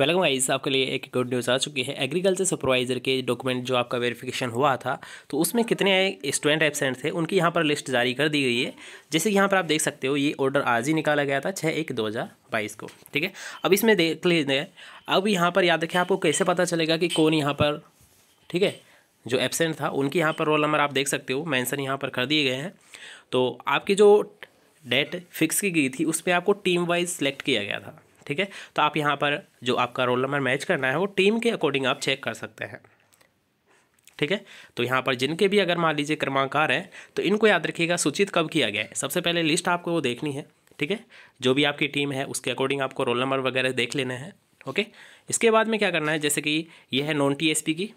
welcome guys आपके लिए एक गुड न्यूज़ आ चुकी है एग्रीकल्चर सुपरवाइजर के डॉक्यूमेंट जो आपका वेरिफिकेशन हुआ था तो उसमें कितने स्टूडेंट एबसेंट थे उनकी यहाँ पर लिस्ट जारी कर दी गई है जैसे कि यहाँ पर आप देख सकते हो ये ऑर्डर आज ही निकाला गया था छः एक दो हज़ार बाईस को ठीक है अब इसमें देख लीजिए अब यहाँ पर याद रखें आपको कैसे पता चलेगा कि कौन यहाँ पर ठीक है जो एबसेंट था उनकी यहाँ पर रोल नंबर आप देख सकते हो मैंसन यहाँ पर कर दिए गए हैं तो आपकी जो डेट फिक्स की गई थी उस पर आपको टीम वाइज सेलेक्ट किया गया था ठीक है तो आप यहाँ पर जो आपका रोल नंबर मैच करना है वो टीम के अकॉर्डिंग आप चेक कर सकते हैं ठीक है तो यहाँ पर जिनके भी अगर मान लीजिए क्रमांक हैं तो इनको याद रखिएगा सूचित कब किया गया है सबसे पहले लिस्ट आपको वो देखनी है ठीक है जो भी आपकी टीम है उसके अकॉर्डिंग आपको रोल नंबर वगैरह देख लेने हैं ओके इसके बाद में क्या करना है जैसे कि यह है नॉन टी की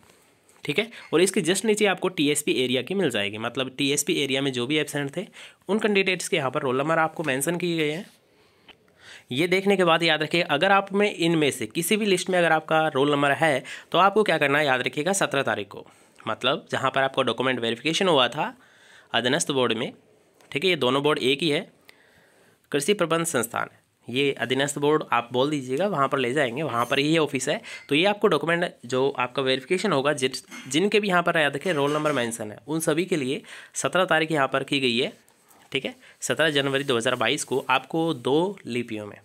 ठीक है और इसके जस्ट नीचे आपको टी एरिया की मिल जाएगी मतलब टी एरिया में जो भी एबसेंट थे उन कैंडिडेट्स के यहाँ पर रोल नंबर आपको मैंसन किए गए हैं ये देखने के बाद याद रखिए अगर आप में इनमें से किसी भी लिस्ट में अगर आपका रोल नंबर है तो आपको क्या करना है याद रखिएगा सत्रह तारीख को मतलब जहाँ पर आपका डॉक्यूमेंट वेरिफिकेशन हुआ था अधीनस्थ बोर्ड में ठीक है ये दोनों बोर्ड एक ही है कृषि प्रबंध संस्थान ये अधीनस्थ बोर्ड आप बोल दीजिएगा वहाँ पर ले जाएंगे वहाँ पर ही ऑफिस है तो ये आपको डॉक्यूमेंट जो आपका वेरिफिकेशन होगा जिन जिनके भी यहाँ पर याद रखें रोल नंबर मैंसन है उन सभी के लिए सत्रह तारीख यहाँ पर की गई है ठीक है सत्रह जनवरी 2022 को आपको दो लिपियों में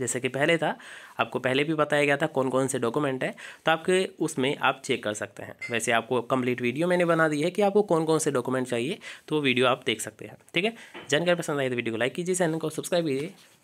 जैसे कि पहले था आपको पहले भी बताया गया था कौन कौन से डॉक्यूमेंट है तो आपके उसमें आप चेक कर सकते हैं वैसे आपको कंप्लीट वीडियो मैंने बना दी है कि आपको कौन कौन से डॉक्यूमेंट चाहिए तो वो वीडियो आप देख सकते हैं ठीक है जानकारी पसंद आई तो वीडियो को लाइक कीजिए चैनल को सब्सक्राइब कीजिए